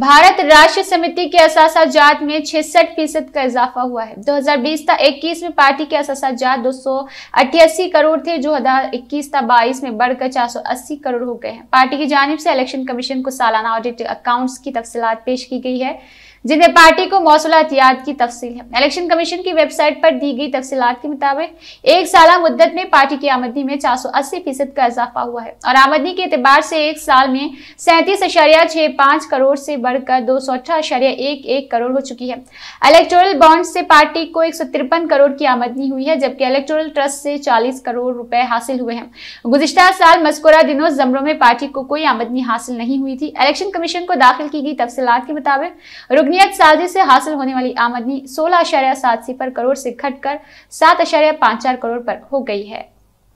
भारत राष्ट्र समिति के असासा जात में 66 फीसद का इजाफा हुआ है 2020 था 21 में पार्टी के असासा जात दो करोड़ थे जो हजार इक्कीस था बाईस में बढ़कर 480 करोड़ हो गए हैं पार्टी की जानब से इलेक्शन कमीशन को सालाना ऑडिट अकाउंट्स की तफसीत पेश की गई है जिनमें पार्टी को एहतियात की तफसील है इलेक्शन कमीशन की वेबसाइट पर दी गई तफसीत के मुताबिक एक साल मुद्दत में पार्टी की आमदनी में चार सौ अस्सी फीसद का इजाफा हुआ है और आमदनी के अतबार से एक साल में सैंतीस अशारिया छह पाँच करोड़ से बढ़कर दो सौ अठारह अशारिया एक एक करोड़ हो चुकी है इलेक्टोरल बॉन्ड से पार्टी को एक सौ तिरपन करोड़ की आमदनी हुई है जबकि इलेक्टोरल ट्रस्ट से चालीस करोड़ रुपए हासिल हुए हैं गुजशत साल मस्कुरा दिनों जमरों में पार्टी को कोई आमदनी हासिल नहीं हुई थी इलेक्शन कमीशन को दाखिल की गई तफसीत के मुताबिक रुकन हुर्रियत साजिश से हासिल होने वाली आमदनी सोलह अशारिया सात सिफर करोड़ से घटकर सात अशार्य पांच चार करोड़ पर हो गई है